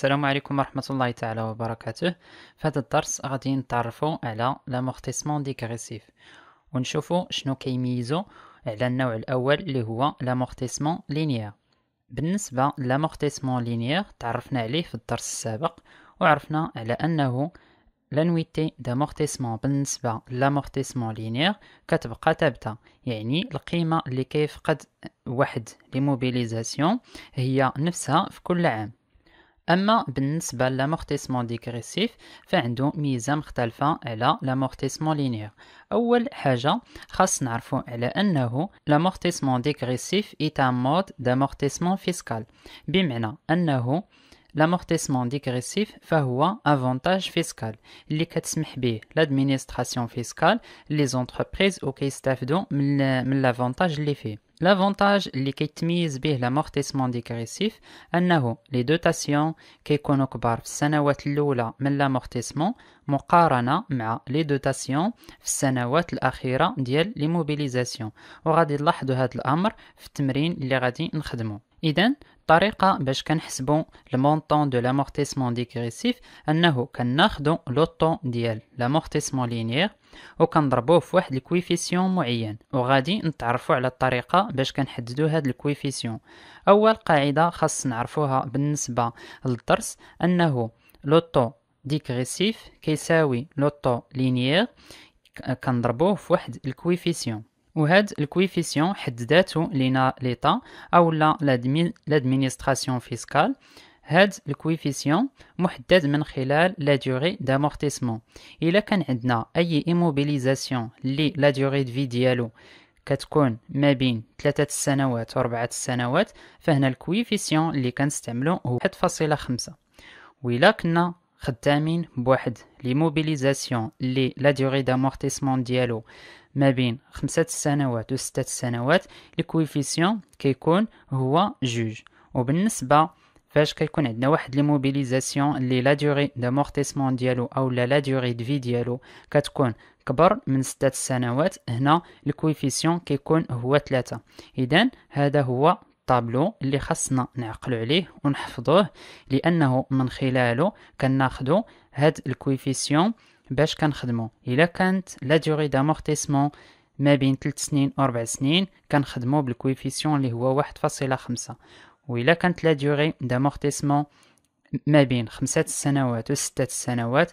السلام عليكم ورحمة الله تعالى وبركاته في هذا الدرس غادي نتعرفوا على لامورتيسمون ديكريسيف ونشوفوا شنو كيميزو على النوع الأول اللي هو لامورتيسمون لينيير بالنسبة لامورتيسمون لينيير تعرفنا عليه في الدرس السابق وعرفنا على أنه لانويتي دامورتيسمون بالنسبة لامورتيسمون لينيير كتبقى ثابتة يعني القيمة اللي كيفقد واحد لموبيليزاسيون هي نفسها في كل عام أما بالنسبة لامورتيسمون ديكريسيف فعندو ميزة مختلفة على لامورتيسمون لينيير أول حاجة خاص نعرفو على أنه لامورتيسمون ديكريسيف إيت أن مود دامورتيسمون فيسكال بمعنى أنه لامورتيسمون ديكريسيف فهو افونتاج فيسكال اللي كتسمح به لادمينستراسيون فيسكال لي زونتربريز وكيستافدو من لافونتاج اللي فيه لافونتاج اللي كيتميز به لامورتيسمون ديكريسيف أنه لي دو تاسيون كيكونو كبار في السنوات الأولى من لامورتيسمون مقارنة مع لي دو تاسيون في السنوات الأخيرة ديال لي موبيليزاسيون وغادي نلاحظوا هذا الأمر في التمرين اللي غادي نخدمو إذا الطريقه باش كنحسبوا المونطون دو لامورتيسمون ديكريسيف انه كناخذوا لو طون ديال لامورتيسمون لينيير وكنضربوه في واحد الكويفيسيون معين وغادي نتعرفوا على الطريقه باش كنحددوا هاد الكويفيسيون اول قاعده خاص نعرفوها بالنسبه للدرس انه لو طون ديكريسيف كيساوي لو طون لينيير كنضربوه في واحد الكويفيسيون وهاد الكويفيسيون حد ذاته لينا ليطا او لا لادمينستراسيون فيسكال هاد الكويفيسيون محدد من خلال لا ديوري دامورتيسمون الا كان عندنا اي ايموبيليزاسيون لي لا ديوري دفي ديالو كتكون ما بين ثلاثة السنوات و السنوات فهنا الكويفيسيون اللي كنستعملو هو فاصلة و وإلا كنا خدامين بواحد لي موبيليزاسيون لي لا ديوري دامورتيسمون ديالو ما بين خمسة سنوات وستة سنوات الكويفيسيون كيكون هو جوج وبالنسبة فاش كيكون عندنا واحد لي موبيليزاسيون لي لا ديوري دامورتيسمون ديالو او لا لا ديوري دفي ديالو كتكون كبر من ستة سنوات هنا الكويفيسيون كيكون هو ثلاثة اذا هذا هو الطابلو اللي خاصنا نعقلو عليه ونحفظوه لانه من خلاله كناخدو هاد الكويفيسيون باش كنخدمو الا كانت لا ديوري دامورتيسمون ما بين 3 سنين و 4 سنين كنخدمو بالكويفيسيون اللي هو 1.5 و الا كانت لا ديوري دامورتيسمون ما بين خمسة سنوات و وستة سنوات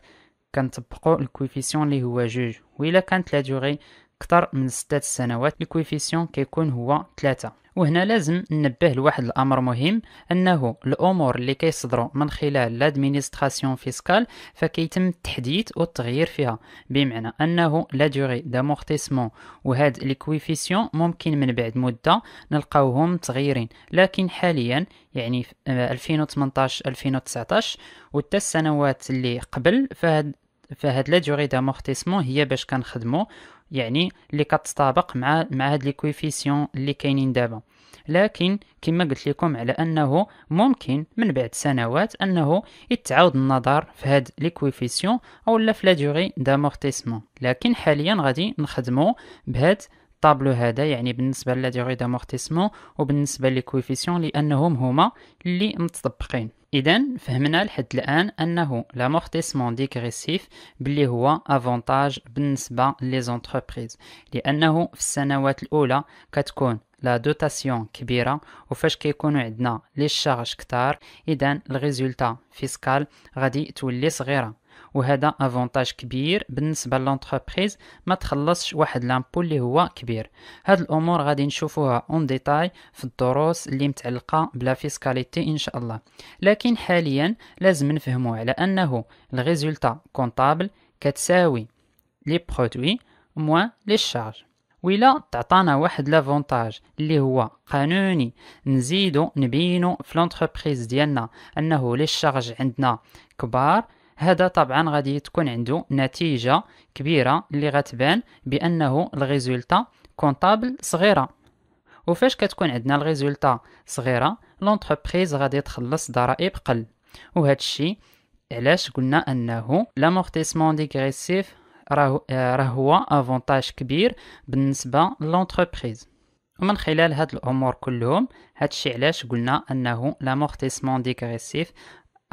كنطبقو الكويفيسيون اللي هو جوج و الا كانت لا ديوري أكثر من ستة سنوات الكويفيسيون كيكون هو 3 وهنا لازم ننبه لواحد الامر مهم انه الامور اللي كيصدروا من خلال لادمينستراسيون فيسكال فكيتم التحديث والتغيير فيها بمعنى انه لا دوري دامورتيسمون وهاد لي كويفيسيون ممكن من بعد مده نلقاوهم تغيرين لكن حاليا يعني 2018 2019 وتا السنوات اللي قبل فهاد فهاد لا دوري دامورتيسمون هي باش كنخدمو يعني اللي كتطابق مع مع هاد لي كويفيسيون اللي كاينين دابا لكن كما قلت لكم على انه ممكن من بعد سنوات انه يتعاود النظر في هاد لي كويفيسيون اولا في لا دوغي لكن حاليا غادي نخدمو بهاد الطابلو هذا يعني بالنسبه لا ديغي دامورتيسمون وبالنسبه لي كويفيسيون لانهم هما اللي متطبقين اذا فهمنا لحد الان انه لامورتيسمون ديكريسيف بلي هو افونتاج بالنسبه لي زونتربريز لانه في السنوات الاولى كتكون لا دوتاسيون كبيره وفاش كيكونوا عندنا لي شارج كتار اذا الريزولتا فيسكال غادي تولي صغيره وهذا افونتاج كبير بالنسبه لونتربريز ما تخلصش واحد لامبو اللي هو كبير هاد الامور غادي نشوفوها اون ديتاي في الدروس اللي متعلقه بلا فيسكاليتي ان شاء الله لكن حاليا لازم نفهمو على انه الريزولتا كونطابل كتساوي لي برودوي موان لي شارج ولا تعطانا واحد لافونتاج اللي هو قانوني نزيدو نبينو في لونتربريز ديالنا انه لي شارج عندنا كبار هذا طبعا غادي تكون عنده نتيجة كبيرة اللي غتبان بأنه الغيزولتا كونطابل صغيرة وفاش كتكون عندنا الغيزولتا صغيرة لونتربريز غادي تخلص ضرائب قل وهذا الشيء علاش قلنا انه لامورتيسمون ديغريسيف راه هو افونتاج كبير بالنسبه للونتربريز ومن خلال هاد الامور كلهم هادشي علاش قلنا انه لامورتيسمون ديغريسيف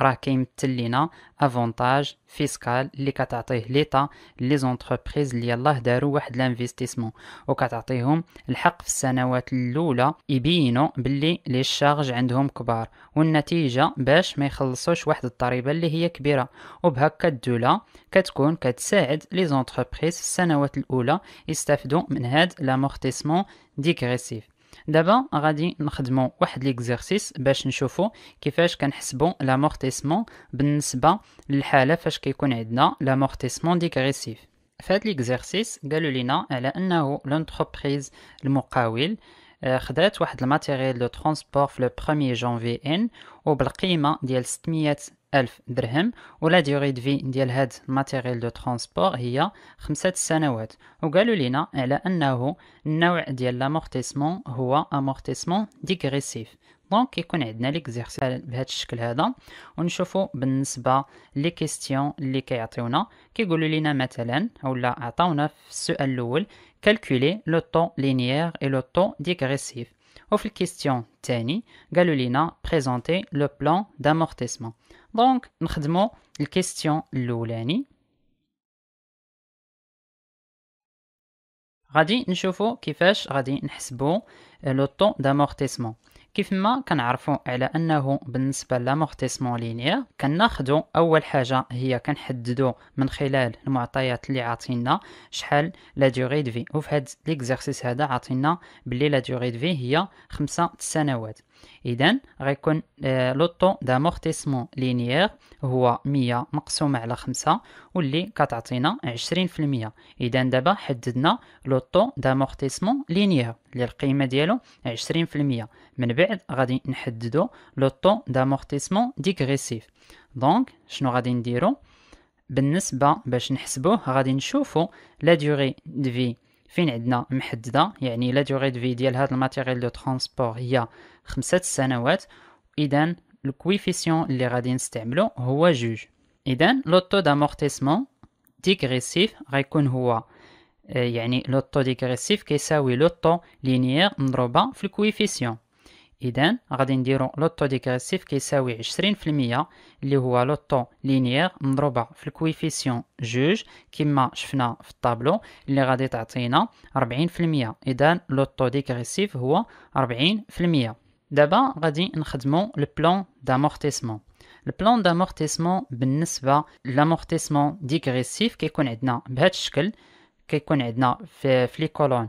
راه كيمثل لينا افونتاج فيسكال اللي كتعطيه ليطا لي زونتربريز اللي يلاه داروا واحد لانفستيسمون وكتعطيهم الحق في السنوات الاولى يبينوا باللي لي شارج عندهم كبار والنتيجه باش ما يخلصوش واحد الضريبه اللي هي كبيره وبهكا الدوله كتكون كتساعد لي زونتربريز في السنوات الاولى يستافدوا من هاد لامورتيسمون ديغريسيف دابا غادي نخدمو واحد ليكزارسيس باش نشوفو كيفاش كنحسبو لامورتيسمون بالنسبه للحاله فاش كيكون عندنا لامورتيسمون ديكريسيف فهاد ليكزارسيس قالوا لينا على انه لونتربريز المقاول آه، خدات واحد الماتيريال دو ترونسبور في لو 1 جانفي ان وبالقيمه ديال 600 ألف درهم ولا ديوغي دفي ديال هاد الماتيريال دو ترونسبور هي خمسة سنوات وقالوا لنا على أنه النوع ديال لامورتيسمون هو امورتيسمون ديغريسيف دونك يكون عندنا ليكزيرسيس بهذا الشكل هذا ونشوفوا بالنسبه لي كيستيون اللي كيعطيونا كيقولوا لنا مثلا ولا عطاونا في السؤال الاول كالكولي لو طون لينيير اي لو طون ديغريسيف Au fil question nous Galulina présentait le plan d'amortissement. Donc, nous avons la question Loulani. Radi, nous avons qui fait le temps d'amortissement. كيف ما كنعرفوا على انه بالنسبه لامورتيسمون لينير كناخذوا اول حاجه هي كنحددوا من خلال المعطيات اللي عاطينا شحال لا دوغي دو في وفي هذا ليكزارسيس هذا عاطينا بلي لا دوغي دو في هي خمسة سنوات إذن غيكون آه، لو طو دامورتيسمون لينيير هو مية مقسومة على خمسة واللي كتعطينا عشرين في المية إذن دابا حددنا لو طو دامورتيسمون لينيير اللي القيمة ديالو عشرين في المية من بعد غادي نحددو لو طو دامورتيسمون ديكريسيف دونك شنو غادي نديرو بالنسبة باش نحسبوه غادي نشوفو لا ديوغي دفي فين عندنا محدده يعني لا ديوغي دو في ديال هاد الماتيريال دو ترونسبور هي خمسة سنوات اذا الكويفيسيون اللي غادي نستعملو هو جوج اذا لوطو دامورتيسمون ديغريسيف غيكون هو آه، يعني لوطو ديغريسيف كيساوي لوطو لينيير مضروبه في الكويفيسيون اذا غادي نديرو لوطو ديكريسيف كيساوي 20% اللي هو لوطو لينيير مضروبه في الكويفيسيون جوج كما شفنا في الطابلو اللي غادي تعطينا 40% اذا لوطو ديكريسيف هو 40% دابا غادي نخدمو لو بلان دامورتيسمون بلان دامورتيسمون بالنسبه لامورتيسمون ديكريسيف كيكون عندنا بهذا الشكل كيكون عندنا في لي كولون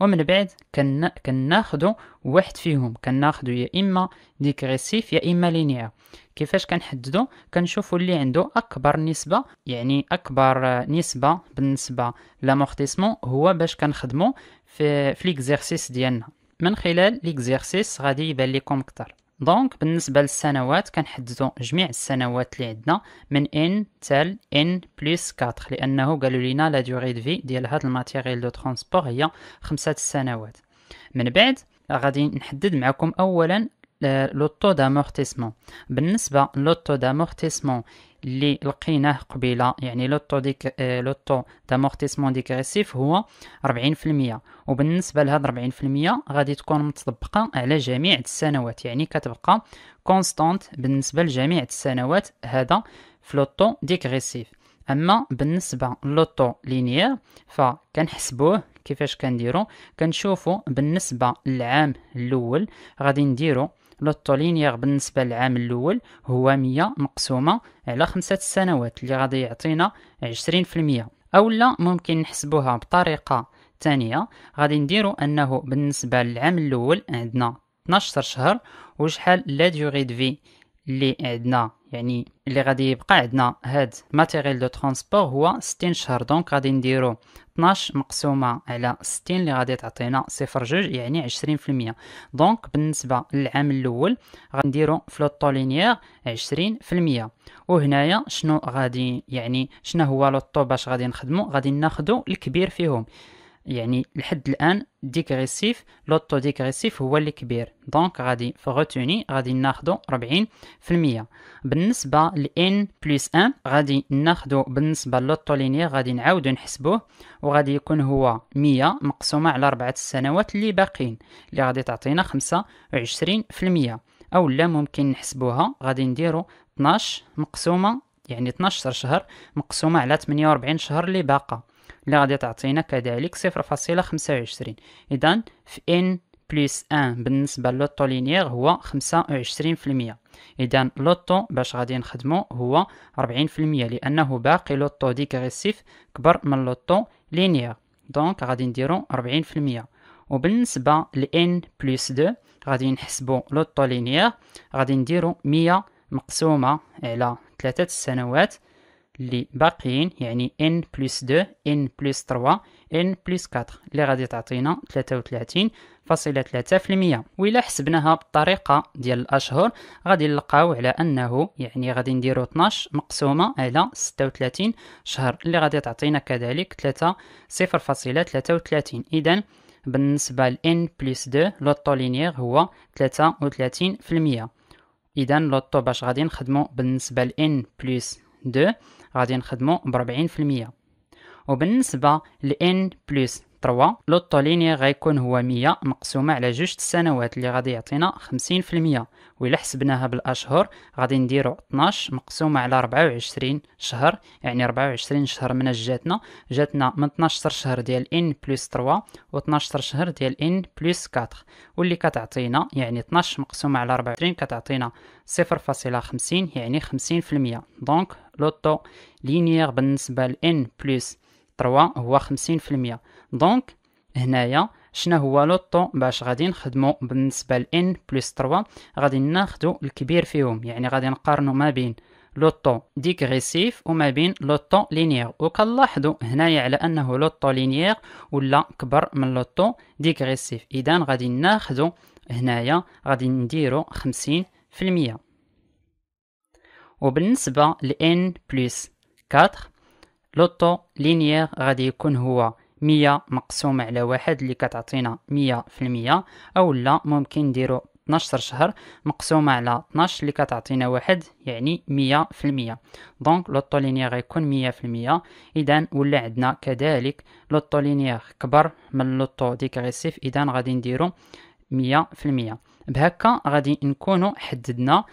ومن بعد كن... كناخدو واحد فيهم كناخدو يا اما ديكريسيف يا اما لينيير كيفاش كنحددو كنشوفو اللي عنده اكبر نسبه يعني اكبر نسبه بالنسبه لامورتيسمون هو باش كنخدمو في في ديالنا من خلال ليكزيرسيس غادي يبان لكم اكثر دونك بالنسبة للسنوات كنحددو جميع السنوات اللي عندنا من ان تال ان بلس 4 لأنه قالوا لينا لا دوغي دو في ديال هاد الماتيريال دو ترونسبور هي خمسة السنوات من بعد غادي نحدد معكم أولا آه، لو طو دامورتيسمون بالنسبة لو طو دامورتيسمون اللي لقيناه قبيله يعني لوطو ديك آه، لوطو دامورتيسمون ديكريسيف هو 40% وبالنسبه لهاد 40% غادي تكون متطبقه على جميع السنوات يعني كتبقى كونستانت بالنسبه لجميع السنوات هذا في لوطو ديكريسيف اما بالنسبه لوطو لينيير فكنحسبوه كيفاش كنديرو كنشوفو بالنسبه للعام الاول غادي نديرو لو طولينيغ بالنسبة للعام الأول هو مية مقسومة على خمسة سنوات اللي غادي يعطينا عشرين في المية أولا ممكن نحسبوها بطريقة تانية غادي نديرو أنه بالنسبة للعام الأول عندنا 12 شهر وشحال لا ديوغي دفي اللي عندنا يعني اللي غادي يبقى عندنا هاد ماتيريال دو ترونسبور هو 60 شهر دونك غادي نديرو 12 مقسومه على 60 اللي غادي تعطينا صفر جوج يعني 20% دونك بالنسبه للعام الاول غنديرو فلوطو طولينيير 20% وهنايا شنو غادي يعني شنو هو لوطو باش غادي نخدمو غادي ناخدو الكبير فيهم يعني لحد الان ديكريسيف لوتو ديكريسيف هو اللي كبير دونك غادي فغوتوني غادي ناخدو 40% بالنسبه لان ان بلس 1 غادي ناخدو بالنسبه لوتو لينير غادي نعاودو نحسبوه وغادي يكون هو 100 مقسومه على اربعه السنوات اللي باقين اللي غادي تعطينا 25% او لا ممكن نحسبوها غادي نديرو 12 مقسومه يعني 12 شهر مقسومه على 48 شهر اللي باقه اللي غادي تعطينا كذلك صفر فاصلة خمسة وعشرين إذن في إن بليس ان بالنسبة لوطو لينيير هو خمسة وعشرين في المية إذن لوطو باش غادي نخدمو هو ربعين في المية لأنه باقي لوطو ديكريسيف كبر من لوطو لينيير دونك غادي نديرو ربعين في المية وبالنسبة لإن بليس دو غادي نحسبو لوطو لينيير غادي نديرو مية مقسومة على ثلاثة السنوات اللي باقيين يعني n بلس 2 n بلس 3 n بلس 4 اللي غادي تعطينا فاصلة في المية وإلا حسبناها بطريقة ديال الأشهر غادي نلقاو على أنه يعني غادي نديرو 12 مقسومة على 36 شهر اللي غادي تعطينا كذلك فاصلة وتلاتين إذا بالنسبة ل n بلس 2 لوطو لينيغ هو 33% إذا لوطو باش غادي نخدمو بالنسبة ل n بلس دو غادي نخدمو بربعين في المية وبالنسبة ل n بلس تروا لوطو ليني غيكون هو مية مقسومة على جوج السنوات اللي غادي يعطينا خمسين في المية وإلا حسبناها بالأشهر غادي نديرو طناش مقسومة على ربعة وعشرين شهر يعني ربعة وعشرين شهر من جاتنا جاتنا من 12 شهر ديال ان بلس تروا و 12 شهر ديال ان بلس و واللي كتعطينا يعني طناش مقسومة على ربعة وعشرين كتعطينا صفر فاصلة خمسين يعني خمسين في المية دونك لوطو لينيير بالنسبة ل ان بلس 3 هو خمسين في المية دونك هنايا شنا هو لوطو باش غادي نخدمو بالنسبة ل ان بلس 3 غادي ناخدو الكبير فيهم يعني غادي نقارنو ما بين لوطو ديغريسيف وما بين لوطو لينيير وكنلاحظوا هنايا على انه لوطو لينيير ولا كبر من لوطو ديغريسيف اذا غادي ناخدو هنايا غادي نديروا 50% وبالنسبة ل n بلس 4 لوطو لينيير غادي يكون هو مية مقسوم على واحد اللي كتعطينا مية في المية أو لا ممكن نديرو 12 شهر مقسومة على 12 اللي كتعطينا واحد يعني مية في المية دونك لوطو لينيير غيكون مية في المية إذا ولا عندنا كذلك لوطو لينيير كبر من لوطو ديكريسيف إذا غادي نديرو مية في المية بهكا غادي نكونو حددنا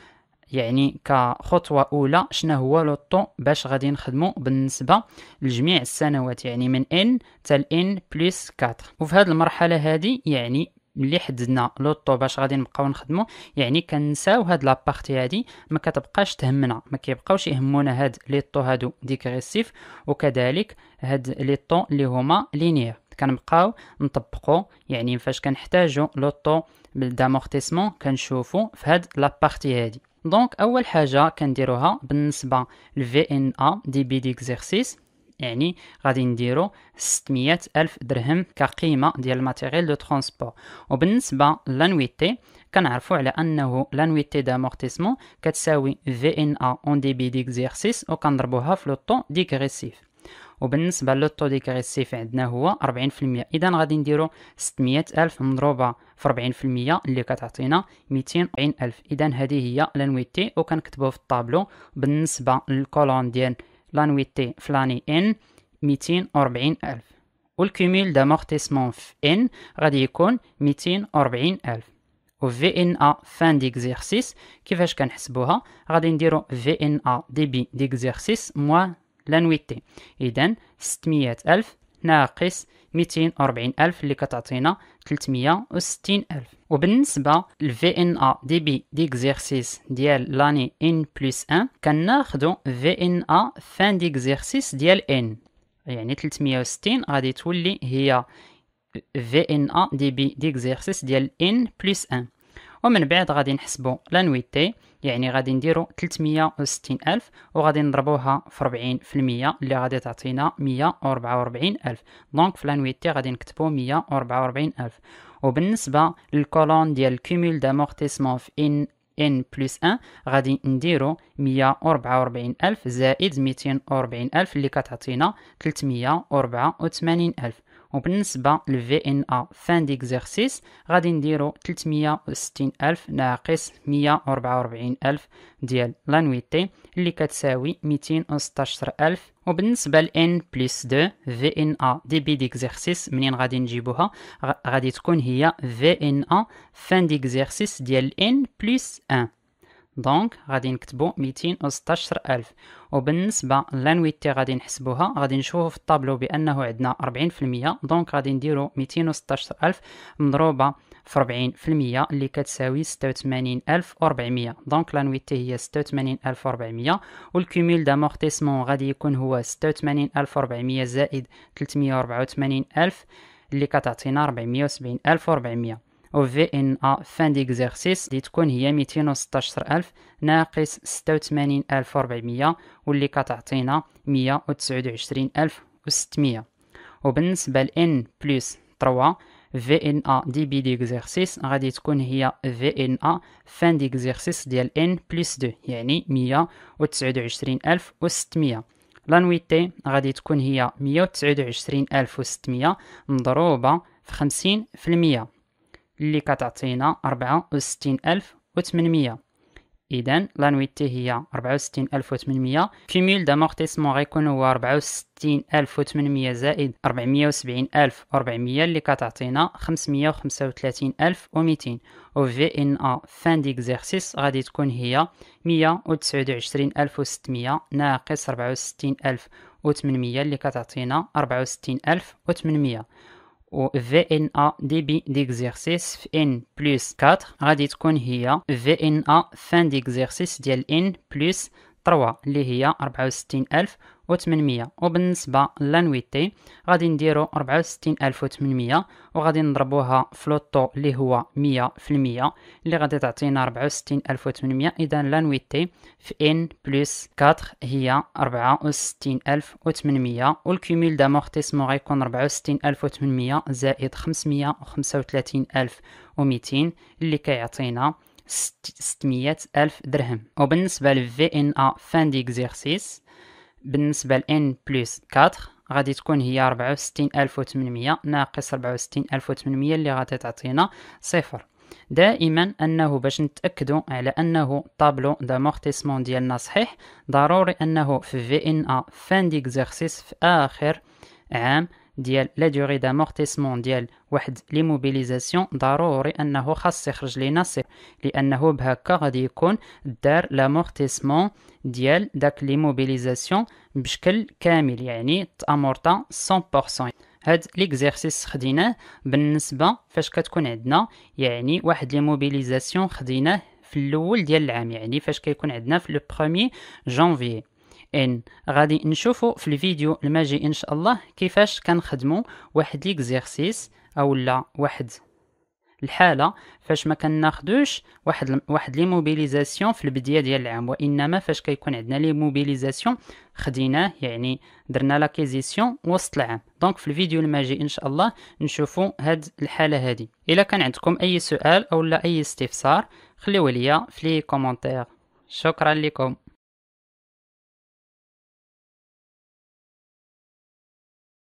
يعني كخطوة أولى شنو هو طون باش غادي نخدمو بالنسبة لجميع السنوات يعني من ان حتى ان بلس 4 وفي هذه المرحلة هذه يعني ملي حددنا لو طو باش غادي نبقاو نخدمو يعني كنساو هاد لابارتي هادي ما كتبقاش تهمنا ما كيبقاوش يهمونا هاد لي طو هادو ديكريسيف وكذلك هاد لي طو اللي هما لينير كنبقاو نطبقو يعني فاش كنحتاجو لو لوطو بالدامورتيسمون كنشوفو في هاد لابارتي هادي دونك اول حاجه كنديروها بالنسبه لفي ان ا إيه دي بي ديكزيرسيس يعني غادي نديرو 600 الف درهم كقيمه ديال الماتيريال دو ترونسبور وبالنسبه لانويتي كنعرفوا على انه لانويتي دامورتيسمون كتساوي في ان ا إيه اون دي بي ديكزيرسيس وكنضربوها في لو طون ديكريسيف وبالنسبه للطو ديكريسيف عندنا هو 40% اذا غادي نديرو 600 الف مضروبه في 40% اللي كتعطينا 240 الف اذا هذه هي لانويتي وكنكتبوه في الطابلو بالنسبه للكولون ديال لانويتي فلاني ان 240 الف والكوميل مورتيسمون في ان غادي يكون 240 الف و في ان ا فان ديكزيرسيس كيفاش كنحسبوها غادي نديرو في ان ا دي ديبي ديكزيرسيس موان لانويتي اذا 600 الف ناقص 240 ألف اللي كتعطينا 360 ألف وبالنسبة لفي ان ا دي بي ديكزيرسيس ديال لاني ان بلس 1 كناخدو في ان ا فان ديكزيرسيس ديال ان يعني 360 غادي تولي هي في ان ا دي بي ديكزيرسيس ديال ان بلس 1 ومن بعد غادي نحسبوا لانويتي يعني غادي نديروا 360 ألف وغادي نضربوها في 40% اللي غادي تعطينا 144 ألف دونك في لانويتي غادي نكتبوا 144 ألف وبالنسبة للكولون ديال الكوميل دامورتيسمون في إن ان بلس 1 غادي نديرو 144000 زائد 240000 اللي كتعطينا 384000 وبالنسبة ل VNA فان ديكزارسيس غادي نديرو 360 ألف ناقص 144 ألف ديال لانويتي اللي كتساوي 216 ألف وبالنسبة ل N بلس 2 VNA دي بي ديكزارسيس منين غادي نجيبوها غادي تكون هي VNA فان ديكزارسيس ديال N بلس 1 دونك غادي نكتبو ميتين وستاشر ألف بالنسبة لانويتي غادي نحسبوها غادي نشوفو في الطابلو بأنه عندنا ربعين في المية دونك غادي نديرو ميتين وستاشر ألف مضروبة في ربعين في المية اللي كتساوي ستة وثمانين ألف ربعمية دونك لانويتي هي ستة وثمانين ألف ربعمية والكوميل دا مورتيسمون غادي يكون هو ستة وثمانين ألف ربعمية زائد تلتمية ربعة وربعة وثمانين ألف اللي كتعطينا ربعمية سبعين ألف ربعمية أو في إن أ فان ديكزارسيس اللي تكون هي ميتين ألف ناقص ستة ألف واللي كتعطينا مية وبالنسبه ل ألف بلس تروا في إن أ دي بي ديكزارسيس غادي تكون هي في إن أ فان ديكزارسيس ديال إن بلس دو يعني مية ألف لانويتي غادي تكون هي مية ألف مضروبة في خمسين في المية اللي كتعطينا ربعة وستين ألف إذا لانويتي هي ربعة وستين ألف وثمنمية كيميل غيكون هو ربعة وستين ألف زائد ربعمية ألف اللي كتعطينا خمسمية وخمسة ألف و في إن أ فان ديكزارسيس غادي تكون هي مية ألف ناقص ربعة وستين ألف اللي كتعطينا ربعة وستين ألف و VNA débit d'exercice N plus 4 غادي تكون VNA fin d'exercice ديال N plus 3 اللي هي 64000 وثمنمية وبالنسبة لانويتي غادي نديرو ربعة ألف وغادي نضربوها في لوطو اللي هو مية اللي غادي تعطينا ربعة ألف إذا لانويتي في إن بلس 4 هي ربعة وستين ألف وثمنمية والكيميل غيكون ربعة ألف زائد 535200 وخمسة وثلاثين ألف وميتين اللي كيعطينا 600 ألف درهم وبالنسبة للفي إن أ فان ديكزيرسيس بالنسبة ل n بلس 4 غادي تكون هي 64800 ناقص 64800 اللي غادي تعطينا صفر دائما انه باش نتاكدوا على انه طابلو مورتيسمون ديالنا صحيح ضروري انه في في ان ا فان ديكزيرسيس في اخر عام ديال لا ديوري دامورتيسمون ديال واحد لي موبيليزاسيون ضروري انه خاص يخرج لينا صفر لانه بهكا غادي يكون دار لامورتيسمون ديال داك لي موبيليزاسيون بشكل كامل يعني تامورتا 100% هاد ليكزيرسيس خديناه بالنسبه فاش كتكون عندنا يعني واحد لي موبيليزاسيون خديناه في الاول ديال العام يعني فاش كيكون عندنا في لو بخوميي جونفيي ان غادي نشوفو في الفيديو الماجي ان شاء الله كيفاش كنخدمو واحد ليكزيرسيس او لا واحد الحاله فاش ما كناخذوش واحد واحد لي موبيليزاسيون في البدايه ديال العام وانما فاش كيكون عندنا لي موبيليزاسيون خديناه يعني درنا لاكيزيسيون وسط العام دونك في الفيديو الماجي ان شاء الله نشوفوا هاد الحاله هادي الا كان عندكم اي سؤال او لا اي استفسار خليوه ليا في لي كومونتير شكرا لكم